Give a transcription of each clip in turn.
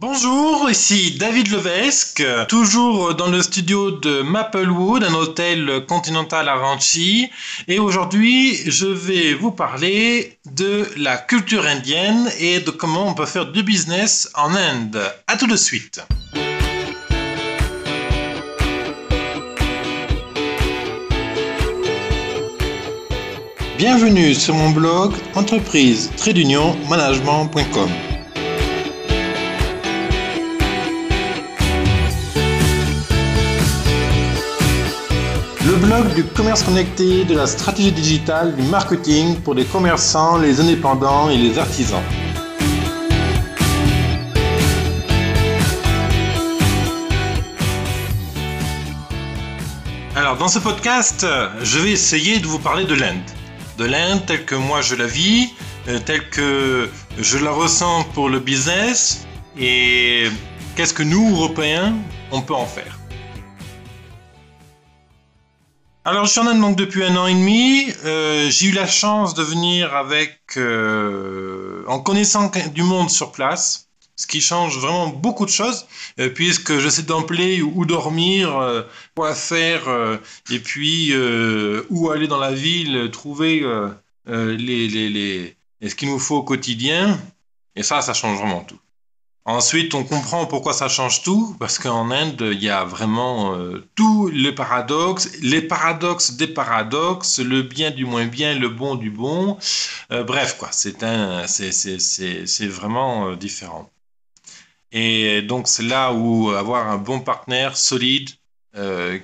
Bonjour, ici David Levesque, toujours dans le studio de Maplewood, un hôtel continental à Ranchi. Et aujourd'hui, je vais vous parler de la culture indienne et de comment on peut faire du business en Inde. A tout de suite. Bienvenue sur mon blog entreprise-management.com. du commerce connecté, de la stratégie digitale, du marketing pour les commerçants, les indépendants et les artisans. Alors dans ce podcast, je vais essayer de vous parler de l'Inde. De l'Inde telle que moi je la vis, euh, telle que je la ressens pour le business et qu'est-ce que nous, Européens, on peut en faire. Alors, je suis en depuis un an et demi. Euh, j'ai eu la chance de venir avec, euh, en connaissant du monde sur place, ce qui change vraiment beaucoup de choses, euh, puisque je sais d'emblée où dormir, quoi faire, et puis où aller dans la ville, trouver les, les, les, ce qu'il nous faut au quotidien. Et ça, ça change vraiment tout. Ensuite, on comprend pourquoi ça change tout, parce qu'en Inde, il y a vraiment euh, tous les paradoxes, les paradoxes des paradoxes, le bien du moins bien, le bon du bon. Euh, bref, quoi, c'est vraiment euh, différent. Et donc, c'est là où avoir un bon partenaire solide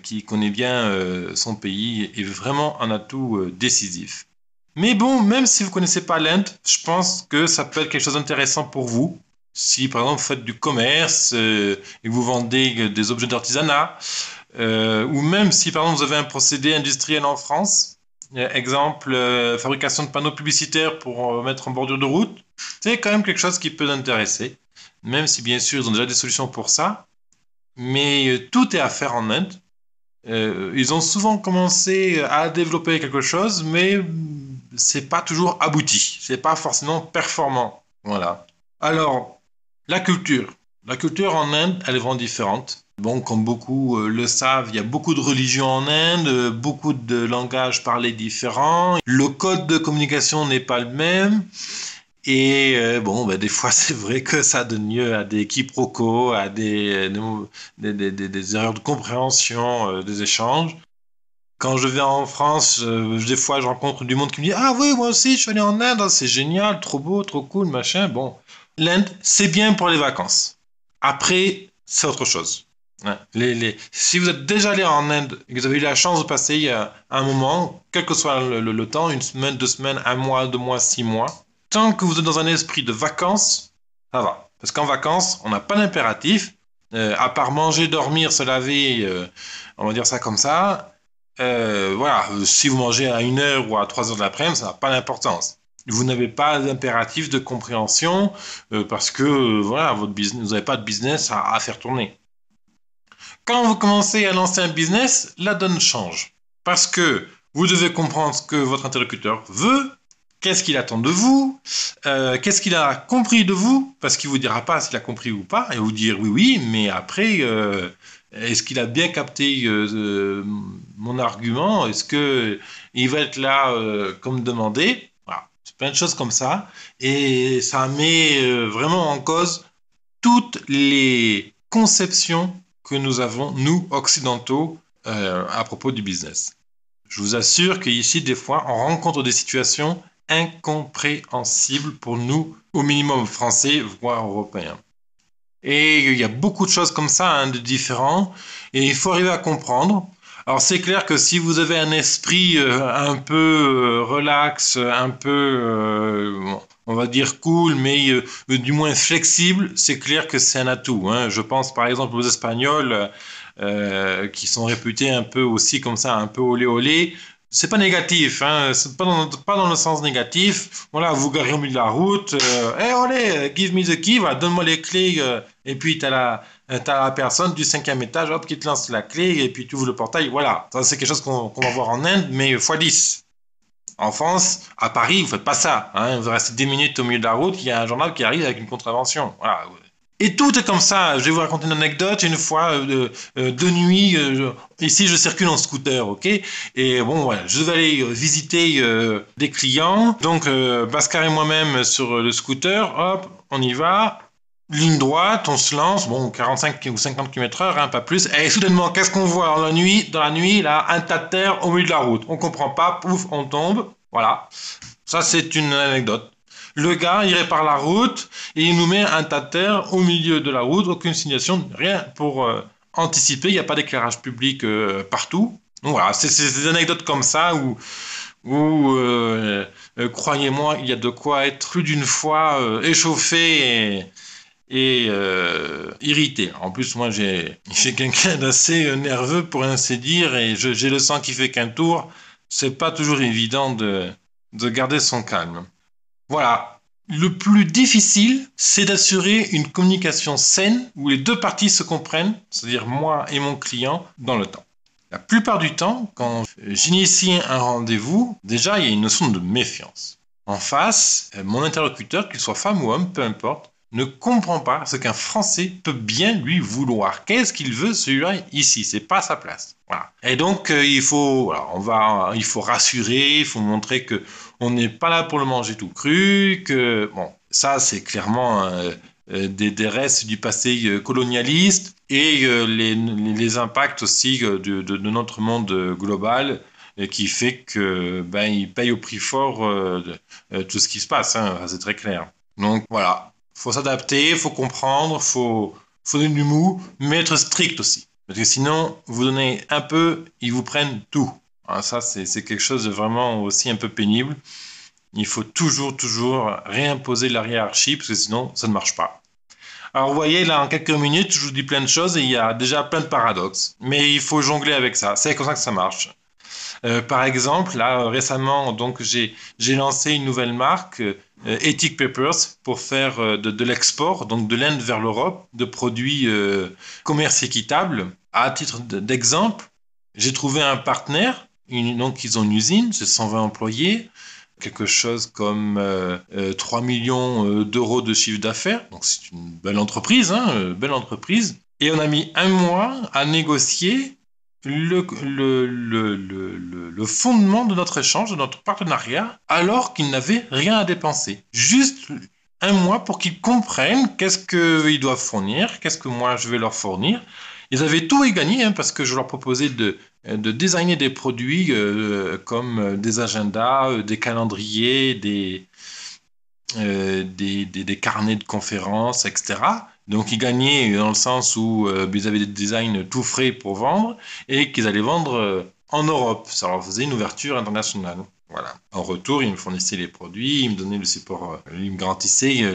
qui connaît bien son pays est vraiment un atout décisif. Mais bon, même si vous ne connaissez pas l'Inde, je pense que ça peut être quelque chose d'intéressant pour vous si par exemple vous faites du commerce euh, et vous vendez euh, des objets d'artisanat, euh, ou même si par exemple vous avez un procédé industriel en France, exemple fabrication de panneaux publicitaires pour mettre en bordure de route, c'est quand même quelque chose qui peut intéresser, même si bien sûr ils ont déjà des solutions pour ça, mais tout est à faire en Inde. ils ont souvent commencé à développer quelque chose, mais c'est pas toujours abouti, c'est pas forcément performant. Voilà. Alors, la culture. La culture en Inde, elle est vraiment différente. Bon, comme beaucoup euh, le savent, il y a beaucoup de religions en Inde, euh, beaucoup de langages parlés différents. Le code de communication n'est pas le même. Et euh, bon, bah, des fois, c'est vrai que ça donne lieu à des quiproquos, à des, des, erreurs de compréhension des échanges. Quand je vais en France, des fois, je rencontre du monde qui me dit Ah oui, moi aussi, je suis allé en Inde, c'est génial, trop beau, trop cool, machin. Bon, l'Inde, c'est bien pour les vacances. Après, c'est autre chose. Si vous êtes déjà allé en Inde et que vous avez eu la chance de passer un moment, quel que soit le, temps, une semaine, deux semaines, un mois, deux mois, six mois, tant que vous êtes dans un esprit de vacances, ça va. Parce qu'en vacances, on n'a pas d'impératif. Euh, à part manger, dormir, se laver, euh, on va dire ça comme ça. Euh, voilà, si vous mangez à une heure ou à 3 heures de l'après-midi, ça n'a pas d'importance vous n'avez pas d'impératif de compréhension euh, parce que euh, voilà, votre business, vous n'avez pas de business à, faire tourner. Quand vous commencez à lancer un business, la donne change parce que vous devez comprendre ce que votre interlocuteur veut, qu'est-ce qu'il attend de vous, euh, qu'est-ce qu'il a compris de vous, parce qu'il vous dira pas s'il a compris ou pas, et vous dire oui oui, mais après est-ce qu'il a bien capté mon argument, est-ce que il va être là comme demandé, plein de choses comme ça. Et ça met euh, vraiment en cause toutes les conceptions que nous avons, nous, occidentaux, euh, à propos du business. Je vous assure qu'ici, des fois, on rencontre des situations incompréhensibles pour nous, au minimum français, voire européens. Et il y a beaucoup de choses comme ça, hein, de différents, et il faut arriver à comprendre. Alors c'est clair que si vous avez un esprit euh, un peu euh, relax, un peu, euh, on va dire cool, mais du moins flexible, c'est clair que c'est un atout. Hein. Je pense par exemple aux Espagnols qui sont réputés un peu aussi comme ça, un peu olé olé c'est pas négatif, hein. c'est pas dans, le sens négatif. Voilà, vous garez au milieu de la route, eh hey, olé, give me the key, donne-moi les clés, et puis as la, euh, t'as la personne du cinquième étage hop, qui te lance la clé et puis tu ouvres le portail. Voilà, c'est quelque chose qu'on va voir en Inde, mais x10. En France, à Paris, vous faites pas ça. Hein. Vous restez 10 minutes au milieu de la route, il y a un journal qui arrive avec une contravention. Voilà. Et tout est comme ça. Je vais vous raconter une anecdote. Une fois, euh, de euh, nuit, ici, je circule en scooter, ok Et bon, voilà, je vais aller visiter des clients. Donc, Bascar et moi-même sur le scooter, hop, on y va ligne droite, on se lance, bon, 45 ou 50 km heure, hein, pas plus, et soudainement, qu'est-ce qu'on voit dans la nuit Dans la nuit, là, un tas de terre au milieu de la route. On comprend pas, pouf, on tombe, voilà. Ça, c'est une anecdote. Le gars, il répare la route, et il nous met un tas de terre au milieu de la route, aucune signation, rien pour euh, anticiper, il n'y a pas d'éclairage public euh, partout. Donc voilà, c'est des anecdotes comme ça où où, euh, croyez-moi, il y a de quoi être plus d'une fois échauffé et, et euh, irrité. En plus, moi, j'ai quelqu'un d'assez nerveux, pour ainsi dire, et j'ai le sang qui fait qu'un tour. C'est pas toujours évident de, de garder son calme. Voilà. Le plus difficile, c'est d'assurer une communication saine où les deux parties se comprennent, c'est-à-dire moi et mon client, dans le temps. La plupart du temps, quand j'initie un rendez-vous, déjà, il y a une notion de méfiance. En face, mon interlocuteur, qu'il soit femme ou homme, peu importe, ne comprend pas ce qu'un Français peut bien lui vouloir. Qu'est-ce qu'il veut celui-là ici C'est pas sa place. Et donc euh, il faut, on va, il faut rassurer, il faut montrer que on n'est pas là pour le manger tout cru. Que bon, ça c'est clairement euh, euh, des, restes du passé colonialiste et les, impacts aussi de, notre monde global qui fait que ben il paye au prix fort tout ce qui se passe. Hein, c'est très clair. Donc voilà, faut s'adapter, faut comprendre, faut, faut donner du mou, mais être strict aussi. Parce que sinon, vous donnez un peu, ils vous prennent tout. Ah, ça, c'est quelque chose de vraiment aussi un peu pénible. Il faut toujours, toujours réimposer la hiérarchie, parce que sinon, ça ne marche pas. Alors, vous voyez, là, en quelques minutes, je vous dis plein de choses et il y a déjà plein de paradoxes. Mais il faut jongler avec ça. C'est comme ça que ça marche. Euh, par exemple, là, récemment, donc, j'ai lancé une nouvelle marque euh, euh, Ethic Papers pour faire euh, de, l'export, donc de l'Inde vers l'Europe, de produits commerces euh, commerce équitable. À titre d'exemple, j'ai trouvé un partenaire, donc ils ont une usine, c'est 120 employés, quelque chose comme 3 millions d'euros de chiffre d'affaires, donc c'est une belle entreprise, hein, belle entreprise. Et on a mis un mois à négocier le, fondement de notre échange, de notre partenariat, alors qu'ils n'avaient rien à dépenser. Juste un mois pour qu'ils comprennent qu'est-ce qu'ils doivent fournir, qu'est-ce que moi je vais leur fournir. Ils avaient tout et gagné hein, parce que je leur proposais de, de designer des produits euh, comme euh, des agendas, euh, des calendriers, des, carnets de conférences, etc. Donc ils gagnaient dans le sens où euh, ils avaient des designs tout frais pour vendre et qu'ils allaient vendre euh, en Europe. Ça leur faisait une ouverture internationale. Voilà. En retour, ils me fournissaient les produits, ils me donnaient le support, euh, ils me garantissaient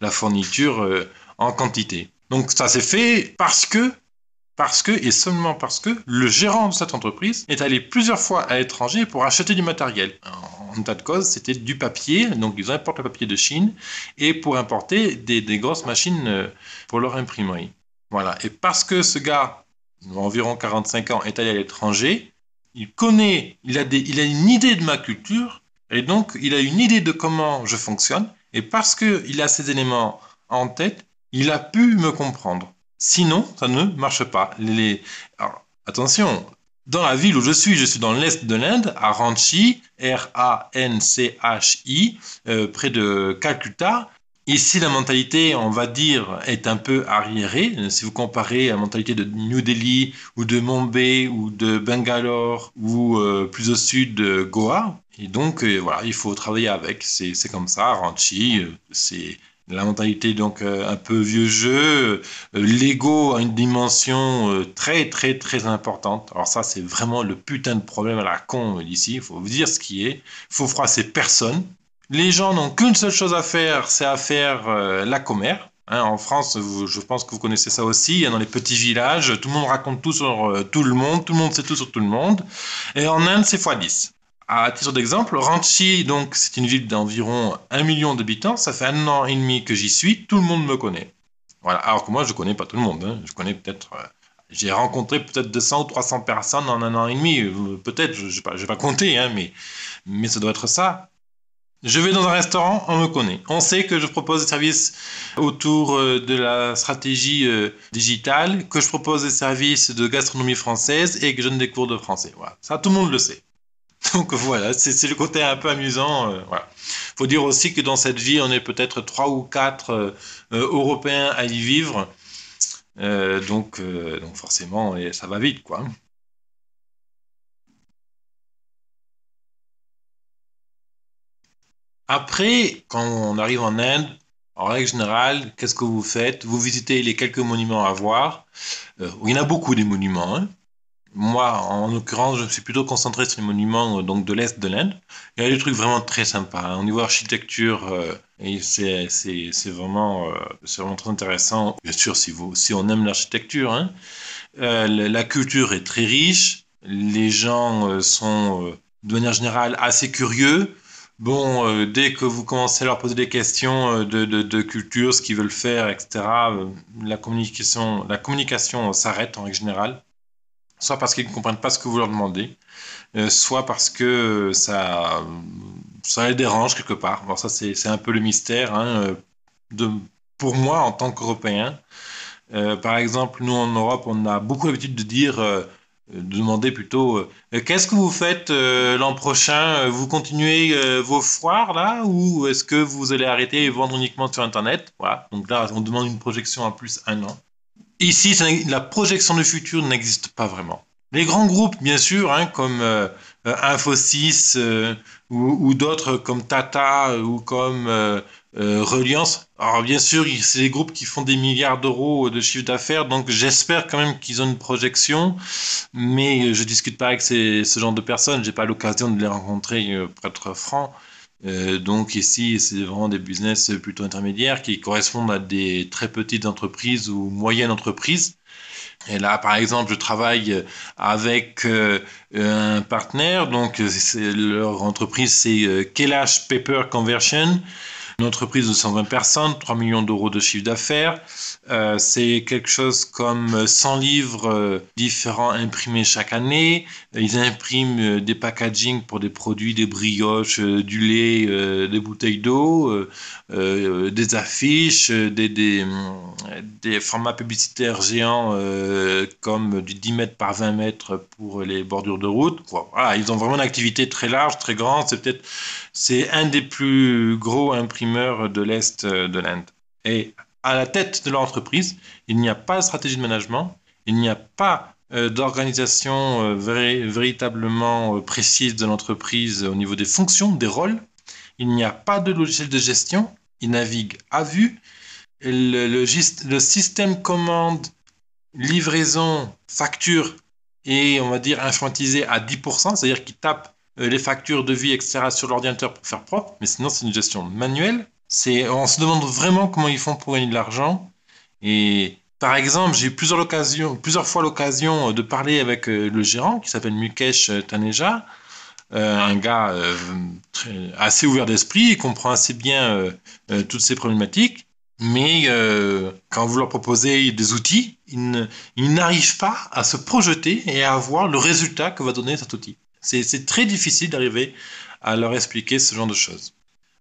la fourniture en quantité. Donc ça s'est fait parce que parce que, et seulement parce que, le gérant de cette entreprise est allé plusieurs fois à l'étranger pour acheter du matériel. En, tas de cause c'était du papier, donc ils importent le papier de Chine, et pour importer des, grosses machines euh, pour leur imprimerie. Voilà. Et parce que ce gars, environ 45 ans, est allé à l'étranger, il connaît, il a, il a une idée de ma culture, et donc il a une idée de comment je fonctionne, et parce qu'il a ces éléments en tête, il a pu me comprendre. Sinon, ça ne marche pas. attention, dans la ville où je suis, je suis dans l'est de l'Inde, à Ranchi, R-A-N-C-H-I, euh, près de Calcutta. Ici, la mentalité, on va dire, est un peu arriérée. Si vous comparez à la mentalité de New Delhi ou de Mumbai ou de Bangalore ou euh, plus au sud de Goa. Et donc, euh, voilà, il faut travailler avec. C'est comme ça, Ranchi, c'est la mentalité donc euh, un peu vieux jeu. Euh, l'ego a une dimension euh, très très très importante. Alors ça c'est vraiment le putain de problème à la con d'ici. Il faut vous dire ce qui est. Faut froisser personne. Les gens n'ont qu'une seule chose à faire, c'est à faire la commère. Hein. en France, je pense que vous connaissez ça aussi. Hein, dans les petits villages, tout le monde raconte tout sur tout le monde, tout le monde sait tout sur tout le monde. Et en Inde, c'est x10. À titre d'exemple, Ranchi, donc, c'est une ville d'environ un million d'habitants. Ça fait un an et demi que j'y suis. Tout le monde me connaît. Voilà. Alors que moi, je ne connais pas tout le monde. Hein. Je connais peut-être. Euh, j'ai rencontré peut-être 200 ou 300 personnes en un an et demi. Euh, peut-être, je ne vais, pas compter, hein, mais, mais ça doit être ça. Je vais dans un restaurant, on me connaît. On sait que je propose des services autour euh, de la stratégie digitale, que je propose des services de gastronomie française et que je donne des cours de français. Voilà. Ça, tout le monde le sait. Donc voilà, c'est le côté un peu amusant. Euh, Faut dire aussi que dans cette vie, on est peut-être trois ou quatre euh, euh, Européens à y vivre. donc, donc forcément, ça va vite, quoi. Après, quand on arrive en Inde, en règle générale, qu'est-ce que vous faites Vous visitez les quelques monuments à voir. il y en a beaucoup des monuments. Hein moi, en l'occurrence, je me suis plutôt concentré sur les monuments euh, donc de l'Est de l'Inde. Il y a des trucs vraiment très sympas. Hein. Au niveau architecture, euh, et euh, c'est vraiment, très intéressant. Bien sûr, si, vous, si on aime l'architecture, hein. la culture est très riche. Les gens sont, de manière générale, assez curieux. Bon, dès que vous commencez à leur poser des questions de, culture, ce qu'ils veulent faire, etc., la communication, la communication s'arrête en règle générale soit parce qu'ils ne comprennent pas ce que vous leur demandez, euh, soit parce que ça, ça les dérange quelque part. Bon, ça, c'est un peu le mystère. Hein, euh, pour moi, en tant qu'Européen, euh, par exemple, nous en Europe, on a beaucoup l'habitude de dire, de demander plutôt, qu'est-ce que vous faites l'an prochain Vous continuez vos foires là ou est-ce que vous allez arrêter et vendre uniquement sur Internet Voilà. Donc là, on demande une projection à plus un an. Ici, la projection de futur n'existe pas vraiment. Les grands groupes, bien sûr, hein, comme euh, euh, Infosys euh, ou, d'autres comme Tata ou comme Reliance, alors bien sûr, c'est des groupes qui font des milliards d'euros de chiffre d'affaires, donc j'espère quand même qu'ils ont une projection, mais je ne discute pas avec ce genre de personnes, j'ai pas l'occasion de les rencontrer pour être franc. Euh, donc ici, c'est vraiment des business plutôt intermédiaires qui correspondent à des très petites entreprises ou moyennes entreprises. Et là, par exemple, je travaille avec euh, un partenaire, donc leur entreprise, c'est euh, Kelash Paper Conversion, une entreprise de 120 personnes, 3 millions d'euros de chiffre d'affaires. c'est quelque chose comme 100 livres différents imprimés chaque année, ils impriment euh, des packagings pour des produits, des brioches, euh, du lait, euh, des bouteilles d'eau, des affiches, des, mm, des, formats publicitaires géants comme du 10 mètres par 20 mètres pour les bordures de route. ils ont vraiment une activité très large, très grande. C'est peut-être c'est un des plus gros imprimeurs de l'Est de l'Inde. Et à la tête de l'entreprise, il n'y a pas de stratégie de management, il n'y a pas euh, d'organisation euh, véritablement euh, précise de l'entreprise au niveau des fonctions, des rôles. Il n'y a pas de logiciel de gestion, il navigue à vue. Le, système commande, livraison, facture est, on va dire, informatisé à 10%, c'est-à-dire qu'il tape les factures de vie, etc. sur l'ordinateur pour faire propre, mais sinon c'est une gestion manuelle. on se demande vraiment comment ils font pour gagner de l'argent. Et par exemple, j'ai eu plusieurs, plusieurs fois l'occasion euh, de parler avec euh, le gérant qui s'appelle Mukesh euh, Taneja, un gars assez ouvert d'esprit, il comprend assez bien toutes ces problématiques, mais quand vous leur proposez des outils, ils n'arrivent pas à se projeter et à voir le résultat que va donner cet outil. C'est très difficile d'arriver à leur expliquer ce genre de choses.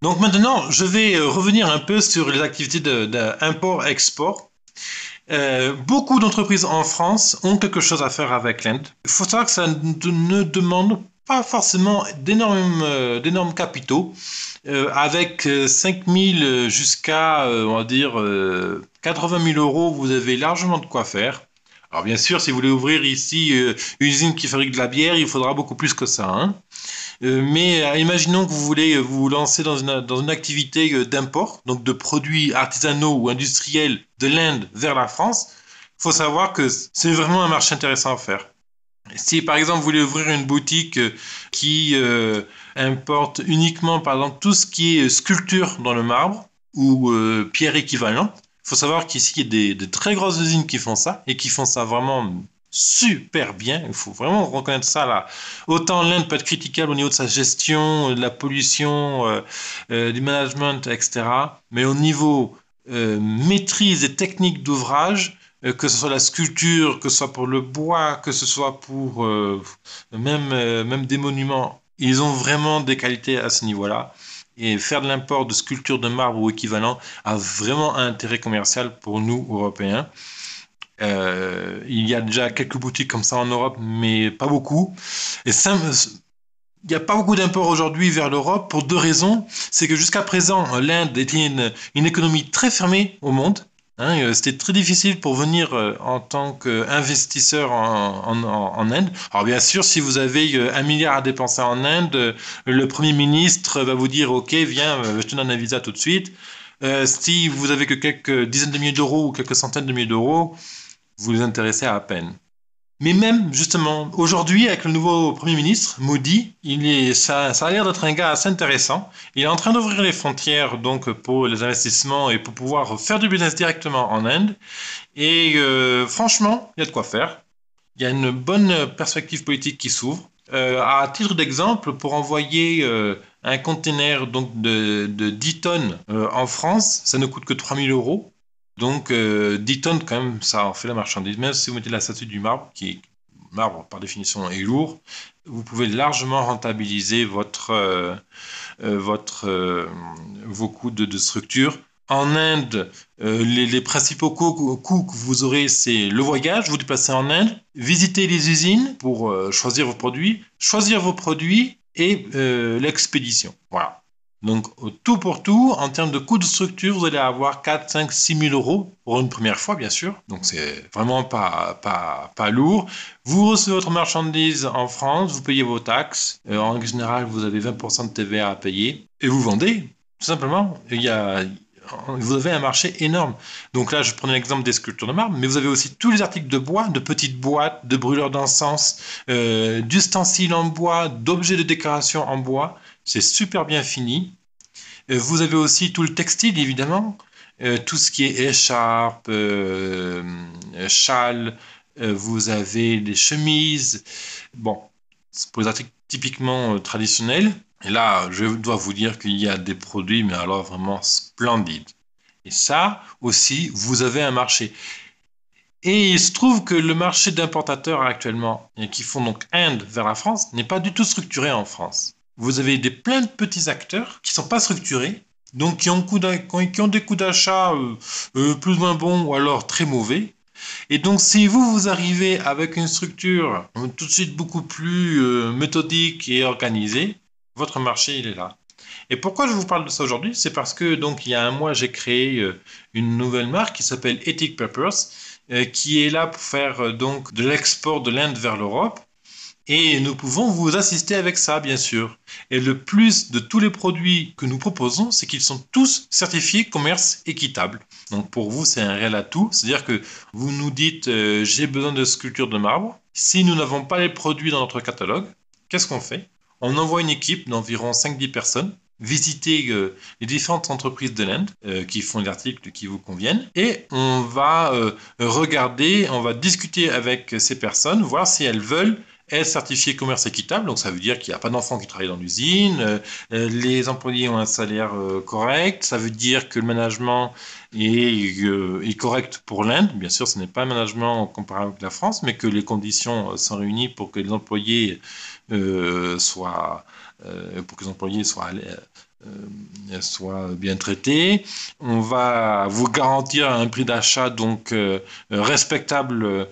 Donc maintenant, je vais revenir un peu sur les activités d'import-export. Euh, beaucoup d'entreprises en France ont quelque chose à faire avec l'Inde. Il faut savoir que ça ne demande pas forcément d'énormes, euh, capitaux. Euh, avec 5 000 jusqu'à, on va dire, 80 000 euros, vous avez largement de quoi faire. Alors bien sûr, si vous voulez ouvrir ici une euh, usine qui fabrique de la bière, il faudra beaucoup plus que ça. Hein euh, mais euh, imaginons que vous voulez vous lancer dans une, dans une activité d'import, donc de produits artisanaux ou industriels de l'Inde vers la France. Il faut savoir que c'est vraiment un marché intéressant à faire. Si par exemple vous voulez ouvrir une boutique qui importe uniquement par exemple tout ce qui est sculpture dans le marbre ou pierre équivalente, faut savoir qu'ici, il y a des, très grosses usines qui font ça et qui font ça vraiment super bien. Il faut vraiment reconnaître ça là. Autant l'Inde peut être critiquable au niveau de sa gestion, euh, de la pollution, euh, euh, du management, etc. Mais au niveau maîtrise et technique d'ouvrage, que ce soit la sculpture, que ce soit pour le bois, que ce soit pour même, même des monuments, ils ont vraiment des qualités à ce niveau-là et faire de l'import de sculptures de marbre ou équivalent a vraiment un intérêt commercial pour nous, Européens. Euh, il y a déjà quelques boutiques comme ça en Europe, mais pas beaucoup. Et Il n'y a pas beaucoup d'import aujourd'hui vers l'Europe pour deux raisons. C'est que jusqu'à présent, l'Inde était une économie très fermée au monde Hein, euh, c'était très difficile pour venir euh, en tant qu'investisseur en, Inde. Alors bien sûr, si vous avez euh, un milliard à dépenser en Inde, le Premier ministre va vous dire, OK, viens, je te donne un visa tout de suite. si vous avez que quelques dizaines de milliers d'euros ou quelques centaines de milliers d'euros, vous les intéressez à peine. Mais même, justement, aujourd'hui, avec le nouveau Premier ministre, Modi, il est, ça, a l'air d'être un gars assez intéressant. Il est en train d'ouvrir les frontières donc pour les investissements et pour pouvoir faire du business directement en Inde. Et euh, franchement, il y a de quoi faire. Il y a une bonne perspective politique qui s'ouvre. Euh, à titre d'exemple, pour envoyer euh, un conteneur de, de 10 tonnes en France, ça ne coûte que 3000 euros. Donc, 10 euh, tonnes, quand même, ça en fait la marchandise. Même si vous mettez la statue du marbre, qui est marbre par définition est lourd, vous pouvez largement rentabiliser votre, euh, euh, votre, vos coûts de, structure. En Inde, les, principaux coûts, que vous aurez, c'est le voyage, vous déplacez en Inde, visiter les usines pour choisir vos produits, choisir vos produits et l'expédition. Voilà. Donc, tout pour tout, en termes de coût de structure, vous allez avoir 4, 5, 6 000 euros pour une première fois, bien sûr. Donc, c'est vraiment pas, pas, pas lourd. Vous recevez votre marchandise en France, vous payez vos taxes. Euh, en général, vous avez 20% de TVA à payer. Et vous vendez, tout simplement. Il y a, vous avez un marché énorme. Donc là, je prenais l'exemple des sculptures de marbre, mais vous avez aussi tous les articles de bois, de petites boîtes, de brûleurs d'encens, euh, d'ustensiles en bois, d'objets de décoration en bois. C'est super bien fini. Euh, vous avez aussi tout le textile, évidemment. Euh, tout ce qui est écharpe, euh, châle, vous avez des chemises. Bon, c'est pour les articles typiquement traditionnels. Et là, je dois vous dire qu'il y a des produits, mais alors vraiment splendides. Et ça aussi, vous avez un marché. Et il se trouve que le marché d'importateurs actuellement, qui font donc Inde vers la France, n'est pas du tout structuré en France vous avez des, plein de petits acteurs qui sont pas structurés, donc qui ont, des coups d'achat euh, euh, plus ou moins bons ou alors très mauvais. Et donc si vous, vous arrivez avec une structure euh, tout de suite beaucoup plus méthodique et organisée, votre marché, il est là. Et pourquoi je vous parle de ça aujourd'hui C'est parce que donc il y a un mois, j'ai créé une nouvelle marque qui s'appelle Ethic Peppers, qui est là pour faire donc de l'export de l'Inde vers l'Europe. Et nous pouvons vous assister avec ça, bien sûr. Et le plus de tous les produits que nous proposons, c'est qu'ils sont tous certifiés commerce équitable. Donc pour vous, c'est un réel atout. C'est-à-dire que vous nous dites euh, j'ai besoin de sculptures de marbre. Si nous n'avons pas les produits dans notre catalogue, qu'est-ce qu'on fait On envoie une équipe d'environ 5-10 personnes visiter euh, les différentes entreprises de l'Inde euh, qui font des articles qui vous conviennent et on va regarder, on va discuter avec ces personnes, voir si elles veulent est certifié commerce équitable, donc ça veut dire qu'il n'y a pas d'enfants qui travaillent dans l'usine, euh, euh, les employés ont un salaire euh, correct, ça veut dire que le management est, est correct pour l'Inde, bien sûr ce n'est pas un management comparable avec la France, mais que les conditions sont réunies pour que les employés soient pour que les employés soient euh, bien traités. On va vous garantir un prix d'achat donc respectable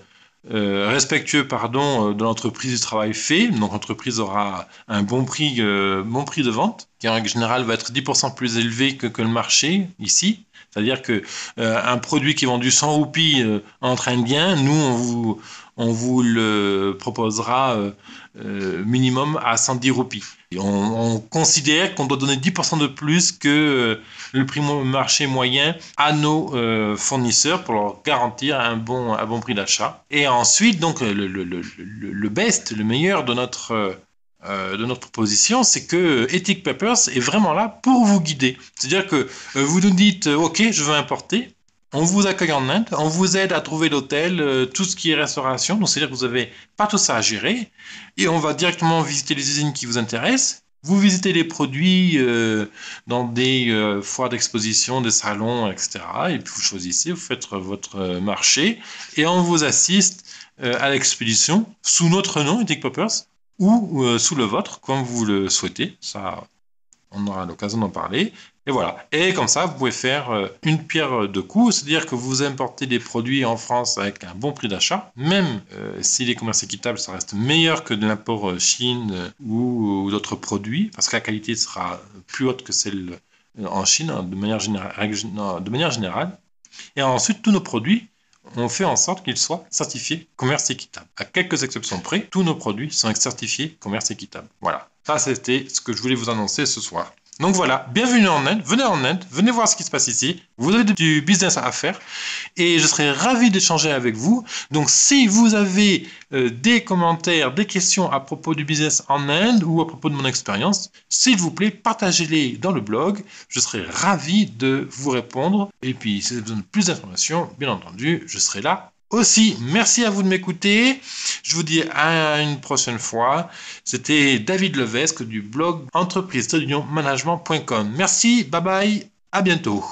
euh, respectueux pardon, euh, de l'entreprise du travail fait. Donc l'entreprise aura un bon prix, euh, bon prix de vente, qui en général va être 10% plus élevé que le marché ici. C'est-à-dire que euh, un produit qui est vendu 100 roupies euh, entraîne bien, nous on vous, on vous le proposera euh, euh, minimum à 110 roupies. Et on, considère qu'on doit donner 10% de plus que le prix marché moyen à nos fournisseurs pour garantir un bon, un bon prix d'achat. Et ensuite, donc, le, le, le, le best, le meilleur de notre euh, de notre proposition, c'est que Ethic Papers est vraiment là pour vous guider. C'est-à-dire que euh, vous nous dites, euh, OK, je veux importer, on vous accueille en Inde, on vous aide à trouver l'hôtel, tout ce qui est restauration, donc c'est-à-dire que vous n'avez pas tout ça à gérer, et on va directement visiter les usines qui vous intéressent. Vous visitez les produits dans des foires d'exposition, des salons, etc. Et puis vous choisissez, vous faites votre marché, et on vous assiste à l'expédition sous notre nom, Ethic Papers ou euh, sous le vôtre, comme vous le souhaitez. Ça, on aura l'occasion d'en parler. Et voilà. Et comme ça, vous pouvez faire euh, une pierre de coups, c'est-à-dire que vous importez des produits en France avec un bon prix d'achat, même euh, si les commerces équitables, ça reste meilleur que de l'import Chine ou, ou d'autres produits, parce que la qualité sera plus haute que celle en Chine hein, de manière, générale, de manière générale. Et ensuite, tous nos produits on fait en sorte qu'ils soient certifiés commerce équitable. À quelques exceptions près, tous nos produits sont certifiés commerce équitable. Voilà. Ça, c'était ce que je voulais vous annoncer ce soir. Donc voilà, bienvenue en Inde, venez en Inde, venez voir ce qui se passe ici. Vous avez du business à faire et je serai ravi d'échanger avec vous. Donc si vous avez euh, des commentaires, des questions à propos du business en Inde ou à propos de mon expérience, s'il vous plaît, partagez-les dans le blog. Je serai ravi de vous répondre. Et puis si vous avez besoin de plus d'informations, bien entendu, je serai là aussi. Merci à vous de m'écouter. Je vous dis à une prochaine fois. C'était David Levesque du blog entreprise management.com. Merci, bye bye, à bientôt.